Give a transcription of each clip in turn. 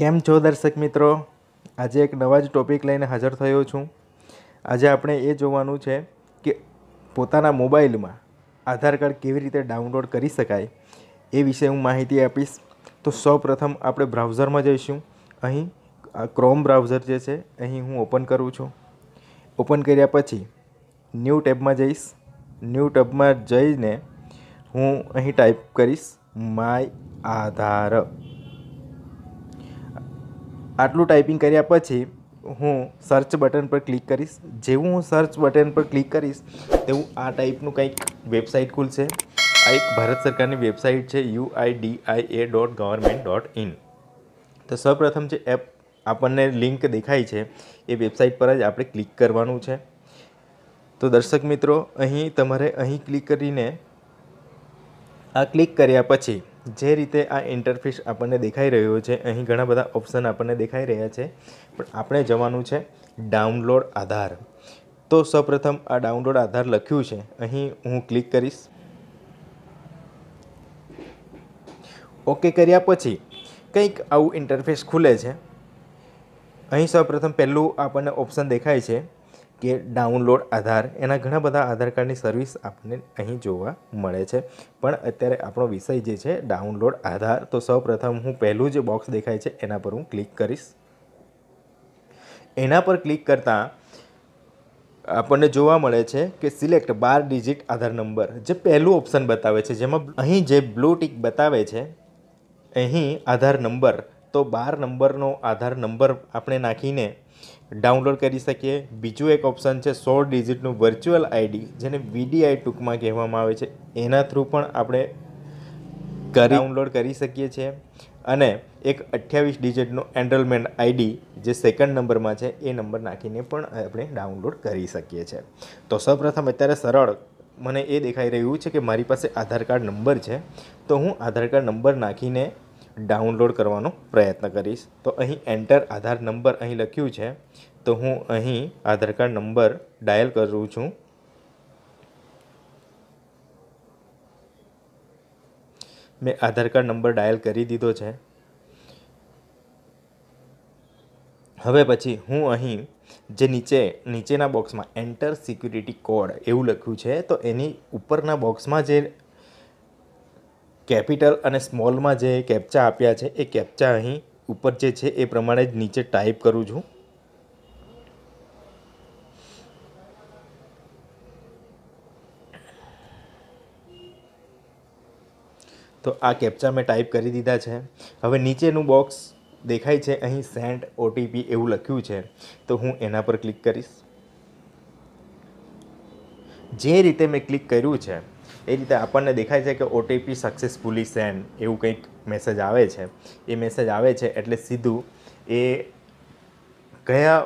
કેમ છો દર્શક મિત્રો આજે એક નવા જ ટૉપિક લઈને હાજર થયો છું આજે આપણે એ જોવાનું છે કે પોતાના મોબાઈલમાં આધાર કાર્ડ કેવી રીતે ડાઉનલોડ કરી શકાય એ વિશે હું માહિતી આપીશ તો સૌપ્રથમ આપણે બ્રાઉઝરમાં જઈશું અહીં ક્રોમ બ્રાઉઝર જે છે અહીં હું ઓપન કરું છું ઓપન કર્યા પછી ન્યૂ ટેબમાં જઈશ ન્યૂ ટેબમાં જઈને હું અહીં ટાઈપ કરીશ માય આધાર આટલું ટાઈપિંગ કર્યા પછી હું સર્ચ બટન પર ક્લિક કરીશ જેવું હું સર્ચ બટન પર ક્લિક કરીશ તેવું આ ટાઈપનું કંઈક વેબસાઇટ ખુલશે આ એક ભારત સરકારની વેબસાઇટ છે U I D A I dot government dot in તો સૌપ્રથમ જે એપ આપણને લિંક દેખાય છે એ વેબસાઇટ પર જ આપણે ક્લિક કરવાનું છે તો દર્શક મિત્રો અહીં તમારે અહીં ક્લિક કરીને આ ક્લિક કર્યા પછી જે રીતે આ ઇન્ટરફેસ આપણને દેખાઈ રહ્યો છે અહીં ઘણા બધા ઓપ્શન આપણને દેખાઈ રહ્યા છે પણ આપણે જવાનું છે ડાઉનલોડ આધાર તો સૌપ્રથમ આ ડાઉનલોડ આધાર લખ્યું છે અહીં હું ક્લિક કરીશ ઓકે કર્યા પછી કંઈક આવું ઇન્ટરફેસ ખુલે છે અહીં સૌપ્રથમ પહેલું આપણને ઓપ્શન દેખાય છે કે ડાઉનલોડ આધાર એના ઘણા બધા આધાર કાર્ડની સર્વિસ આપણને અહીં જોવા મળે છે પણ અત્યારે આપણો વિષય જે છે ડાઉનલોડ આધાર તો સૌપ્રથમ હું પહેલું જે બોક્સ દેખાય છે એના પર હું ક્લિક કરીશ એના પર ક્લિક કરતાં આપણને જોવા મળે છે કે સિલેક્ટ બાર ડિજિટ આધાર નંબર જે પહેલું ઓપ્શન બતાવે છે જેમાં અહીં જે બ્લુ ટીક બતાવે છે અહીં આધાર નંબર તો બાર નંબરનો આધાર નંબર આપણે નાખીને ડાઉનલોડ કરી શકીએ બીજું એક ઓપ્શન છે સોળ ડિજિટનું વર્ચ્યુઅલ આઈડી જેને વીડીઆઈ ટૂંકમાં કહેવામાં આવે છે એના થ્રુ પણ આપણે કરી ડાઉનલોડ કરી શકીએ છીએ અને એક અઠ્યાવીસ ડિજિટનું એનરોલમેન્ટ આઈડી જે સેકન્ડ નંબરમાં છે એ નંબર નાખીને પણ આપણે ડાઉનલોડ કરી શકીએ છીએ તો સૌપ્રથમ અત્યારે સરળ મને એ દેખાઈ રહ્યું છે કે મારી પાસે આધાર કાર્ડ નંબર છે તો હું આધાર કાર્ડ નંબર નાખીને ડાઉનલોડ કરવાનો પ્રયત્ન કરીશ તો અહીં એન્ટર આધાર નંબર અહીં લખ્યું છે તો હું અહીં આધાર કાર્ડ નંબર ડાયલ કરું છું મેં આધાર કાર્ડ નંબર ડાયલ કરી દીધો છે હવે પછી હું અહીં જે નીચે નીચેના બોક્સમાં એન્ટર સિક્યુરિટી કોડ એવું લખ્યું છે તો એની ઉપરના બોક્સમાં જે કેપિટલ અને સ્મોલમાં જે કેપ્ચા આપ્યા છે એ કેપ્ચા અહીં ઉપર જે છે એ પ્રમાણે જ નીચે ટાઈપ કરું છું તો આ કેપ્ચા મેં ટાઈપ કરી દીધા છે હવે નીચેનું બોક્સ દેખાય છે અહીં સેન્ટ ઓટીપી એવું લખ્યું છે તો હું એના પર ક્લિક કરીશ જે રીતે મેં ક્લિક કર્યું છે એ રીતે આપણને દેખાય છે કે ઓટીપી સક્સેસફુલી સેન્ડ એવું કંઈક મેસેજ આવે છે એ મેસેજ આવે છે એટલે સીધું એ કયા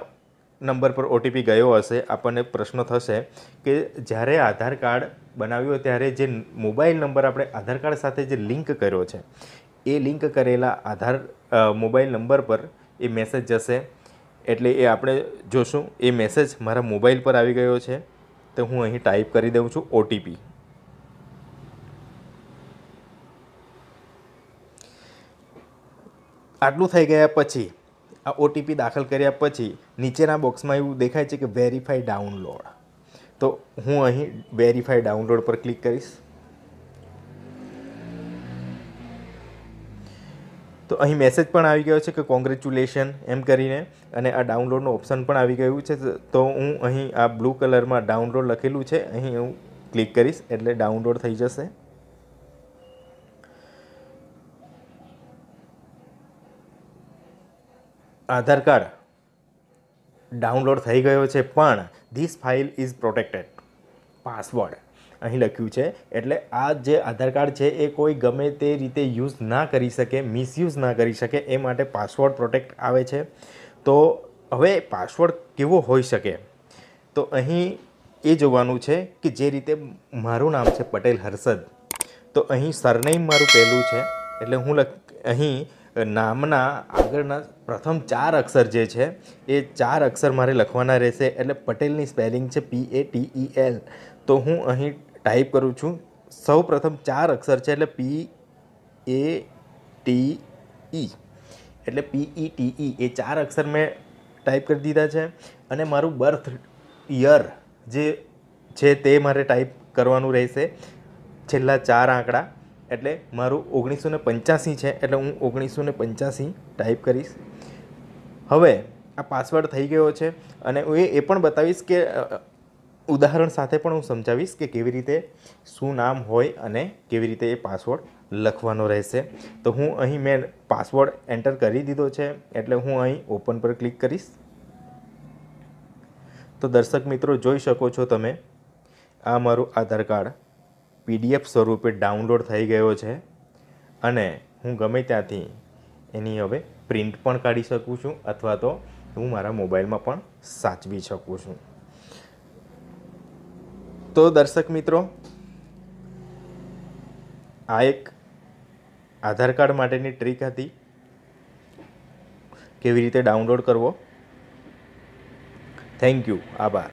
નંબર પર ઓટીપી ગયો હશે આપણને પ્રશ્ન થશે કે જ્યારે આધાર કાર્ડ બનાવ્યું ત્યારે જે મોબાઈલ નંબર આપણે આધાર કાર્ડ સાથે જે લિંક કર્યો છે એ લિંક કરેલા આધાર મોબાઈલ નંબર પર એ મેસેજ જશે એટલે એ આપણે જોશું એ મેસેજ મારા મોબાઈલ પર આવી ગયો છે તો હું અહીં ટાઈપ કરી દઉં છું ઓટીપી આટલું થઈ ગયા પછી આ ઓટીપી દાખલ કર્યા પછી નીચેના બોક્સમાં એવું દેખાય છે કે વેરીફાઈ ડાઉનલોડ તો હું અહીં વેરીફાઈ ડાઉનલોડ પર ક્લિક કરીશ તો અહીં મેસેજ પણ આવી ગયો છે કે કોંગ્રેચ્યુલેશન એમ કરીને અને આ ડાઉનલોડનું ઓપ્શન પણ આવી ગયું છે તો હું અહીં આ બ્લુ કલરમાં ડાઉનલોડ લખેલું છે અહીં હું ક્લિક કરીશ એટલે ડાઉનલોડ થઈ જશે આધાર કાર્ડ ડાઉનલોડ થઈ ગયો છે પણ this file is protected password અહીં લખ્યું છે એટલે આ જે આધાર કાર્ડ છે એ કોઈ ગમે તે રીતે યુઝ ના કરી શકે મિસયુઝ ના કરી શકે એ માટે પાસવર્ડ પ્રોટેક્ટ આવે છે તો હવે પાસવર્ડ કેવો હોઈ શકે તો અહીં એ જોવાનું છે કે જે રીતે મારું નામ છે પટેલ હર્ષદ તો અહીં સરનેમ મારું પહેલું છે એટલે હું લખ અહીં નામના આગળના પ્રથમ ચાર અક્ષર જે છે એ ચાર અક્ષર મારે લખવાના રહેશે એટલે પટેલની સ્પેલિંગ છે પી એ ટી ઈ એલ તો હું અહીં ટાઈપ કરું છું સૌ પ્રથમ ચાર અક્ષર છે એટલે પી એ ટી ઈ એટલે પી ઈ ટી ઈ એ ચાર અક્ષર મેં ટાઈપ કરી દીધા છે અને મારું બર્થ યર જે છે તે મારે ટાઈપ કરવાનું રહેશે છેલ્લા ચાર આંકડા એટલે મારું ઓગણીસો ને પંચ્યાસી છે એટલે હું ઓગણીસો ને પંચ્યાસી ટાઈપ કરીશ હવે આ પાસવર્ડ થઈ ગયો છે અને હું એ પણ બતાવીશ કે ઉદાહરણ સાથે પણ હું સમજાવીશ કે કેવી રીતે શું નામ હોય અને કેવી રીતે એ પાસવર્ડ લખવાનો રહેશે તો હું અહીં મેં પાસવર્ડ એન્ટર કરી દીધો છે એટલે હું અહીં ઓપન પર ક્લિક કરીશ તો દર્શક મિત્રો જોઈ શકો છો તમે આ મારું આધાર કાર્ડ પીડીએફ સ્વરૂપે ડાઉનલોડ થઈ ગયો છે અને હું ગમે ત્યાંથી એની હવે પ્રિન્ટ પણ કાઢી શકું છું અથવા તો હું મારા મોબાઈલમાં પણ સાચવી શકું છું તો દર્શક મિત્રો આ એક આધાર કાર્ડ માટેની ટ્રીક હતી કેવી રીતે ડાઉનલોડ કરવો થેન્ક યુ આભાર